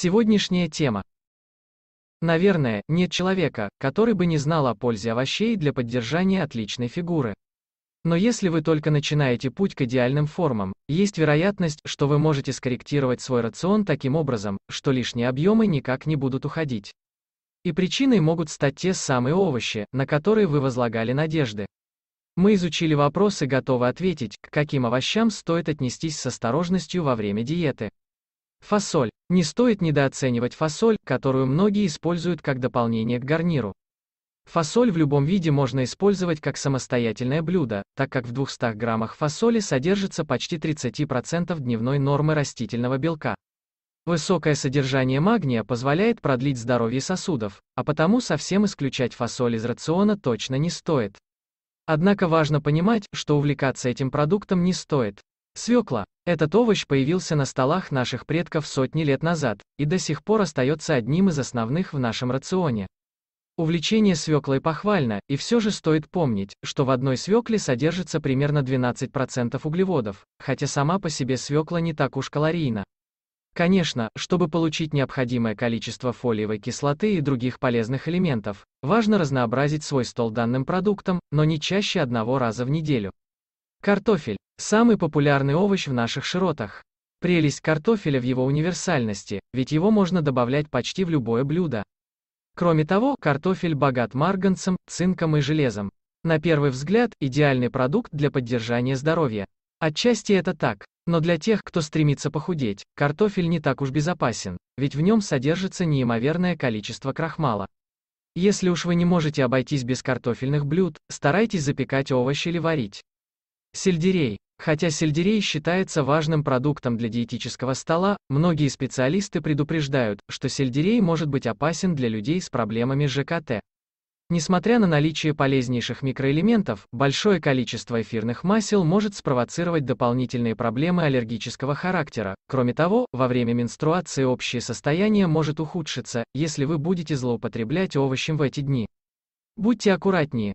Сегодняшняя тема. Наверное, нет человека, который бы не знал о пользе овощей для поддержания отличной фигуры. Но если вы только начинаете путь к идеальным формам, есть вероятность, что вы можете скорректировать свой рацион таким образом, что лишние объемы никак не будут уходить. И причиной могут стать те самые овощи, на которые вы возлагали надежды. Мы изучили вопросы и готовы ответить, к каким овощам стоит отнестись с осторожностью во время диеты. Фасоль. Не стоит недооценивать фасоль, которую многие используют как дополнение к гарниру. Фасоль в любом виде можно использовать как самостоятельное блюдо, так как в 200 граммах фасоли содержится почти 30% дневной нормы растительного белка. Высокое содержание магния позволяет продлить здоровье сосудов, а потому совсем исключать фасоль из рациона точно не стоит. Однако важно понимать, что увлекаться этим продуктом не стоит. Свекла. Этот овощ появился на столах наших предков сотни лет назад и до сих пор остается одним из основных в нашем рационе. Увлечение свеклой похвально, и все же стоит помнить, что в одной свекле содержится примерно 12% углеводов, хотя сама по себе свекла не так уж калорийна. Конечно, чтобы получить необходимое количество фолиевой кислоты и других полезных элементов, важно разнообразить свой стол данным продуктом, но не чаще одного раза в неделю. Картофель. Самый популярный овощ в наших широтах. Прелесть картофеля в его универсальности, ведь его можно добавлять почти в любое блюдо. Кроме того, картофель богат марганцем, цинком и железом. На первый взгляд, идеальный продукт для поддержания здоровья. Отчасти это так, но для тех, кто стремится похудеть, картофель не так уж безопасен, ведь в нем содержится неимоверное количество крахмала. Если уж вы не можете обойтись без картофельных блюд, старайтесь запекать овощи или варить. Сельдерей. Хотя сельдерей считается важным продуктом для диетического стола, многие специалисты предупреждают, что сельдерей может быть опасен для людей с проблемами ЖКТ. Несмотря на наличие полезнейших микроэлементов, большое количество эфирных масел может спровоцировать дополнительные проблемы аллергического характера. Кроме того, во время менструации общее состояние может ухудшиться, если вы будете злоупотреблять овощем в эти дни. Будьте аккуратнее,